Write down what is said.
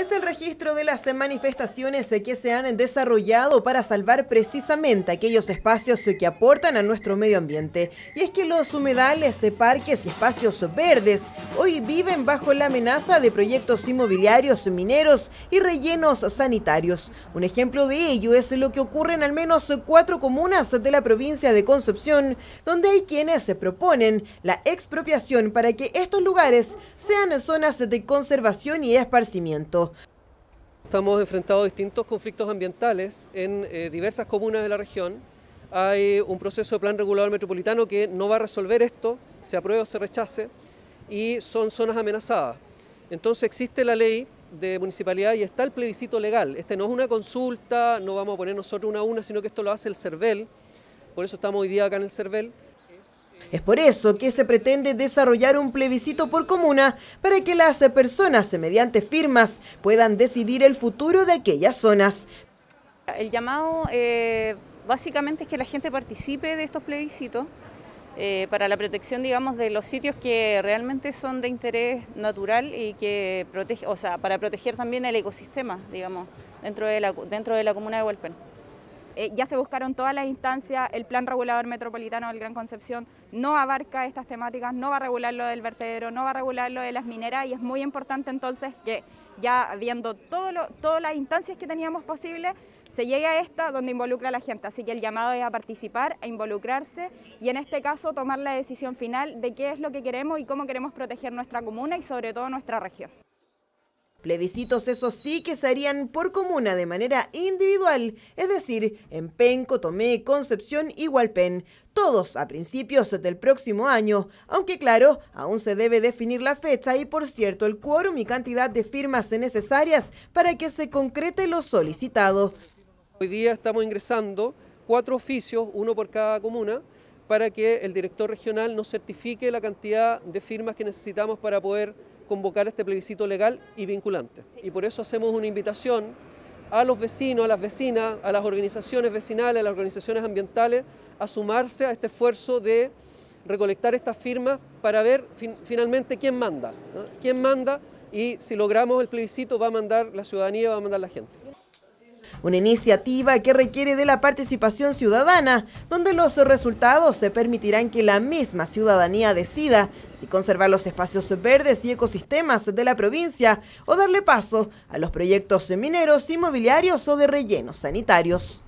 Es el registro de las manifestaciones que se han desarrollado para salvar precisamente aquellos espacios que aportan a nuestro medio ambiente. Y es que los humedales, parques y espacios verdes hoy viven bajo la amenaza de proyectos inmobiliarios, mineros y rellenos sanitarios. Un ejemplo de ello es lo que ocurre en al menos cuatro comunas de la provincia de Concepción, donde hay quienes se proponen la expropiación para que estos lugares sean zonas de conservación y esparcimiento. Estamos enfrentados a distintos conflictos ambientales en eh, diversas comunas de la región. Hay un proceso de plan regulador metropolitano que no va a resolver esto, se apruebe o se rechace, y son zonas amenazadas. Entonces existe la ley de municipalidad y está el plebiscito legal. Este no es una consulta, no vamos a poner nosotros una a una, sino que esto lo hace el CERVEL, por eso estamos hoy día acá en el CERVEL, es por eso que se pretende desarrollar un plebiscito por comuna para que las personas, mediante firmas, puedan decidir el futuro de aquellas zonas. El llamado eh, básicamente es que la gente participe de estos plebiscitos eh, para la protección, digamos, de los sitios que realmente son de interés natural y que protege, o sea, para proteger también el ecosistema, digamos, dentro de la, dentro de la comuna de Hualpén. Eh, ya se buscaron todas las instancias, el Plan Regulador Metropolitano del Gran Concepción no abarca estas temáticas, no va a regular lo del vertedero, no va a regular lo de las mineras y es muy importante entonces que ya viendo todas las instancias que teníamos posibles, se llegue a esta donde involucra a la gente. Así que el llamado es a participar, a involucrarse y en este caso tomar la decisión final de qué es lo que queremos y cómo queremos proteger nuestra comuna y sobre todo nuestra región. Plebiscitos esos sí que se harían por comuna de manera individual, es decir, en Penco, Tomé, Concepción y GualPEN. todos a principios del próximo año, aunque claro, aún se debe definir la fecha y por cierto el quórum y cantidad de firmas necesarias para que se concrete lo solicitado. Hoy día estamos ingresando cuatro oficios, uno por cada comuna, para que el director regional nos certifique la cantidad de firmas que necesitamos para poder convocar este plebiscito legal y vinculante. Y por eso hacemos una invitación a los vecinos, a las vecinas, a las organizaciones vecinales, a las organizaciones ambientales, a sumarse a este esfuerzo de recolectar estas firmas para ver finalmente quién manda, quién manda y si logramos el plebiscito va a mandar la ciudadanía, va a mandar la gente una iniciativa que requiere de la participación ciudadana, donde los resultados se permitirán que la misma ciudadanía decida si conservar los espacios verdes y ecosistemas de la provincia o darle paso a los proyectos mineros, inmobiliarios o de rellenos sanitarios.